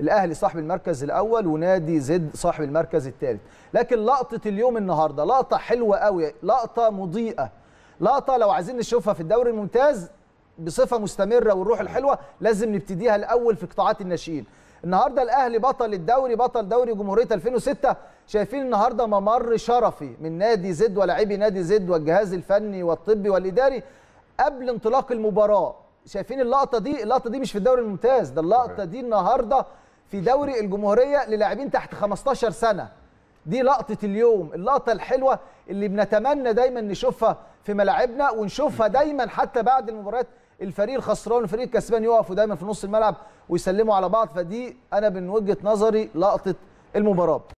الاهلي صاحب المركز الاول ونادي زد صاحب المركز الثالث لكن لقطه اليوم النهارده لقطه حلوه قوي لقطه مضيئه لقطه لو عايزين نشوفها في الدوري الممتاز بصفه مستمره والروح الحلوه لازم نبتديها الاول في قطاعات الناشئين النهارده الاهلي بطل الدوري بطل دوري جمهوريه 2006 شايفين النهارده ممر شرفي من نادي زد ولاعبي نادي زد والجهاز الفني والطبي والاداري قبل انطلاق المباراه شايفين اللقطه دي اللقطه دي مش في الدوري الممتاز ده اللقطه دي النهارده في دوري الجمهوريه للاعبين تحت 15 سنه دي لقطه اليوم اللقطه الحلوه اللي بنتمنى دايما نشوفها في ملاعبنا ونشوفها دايما حتى بعد المباريات الفريق الخسران والفريق الكسبان يقفوا دايما في نص الملعب ويسلموا على بعض فدي انا من وجهه نظري لقطه المباراه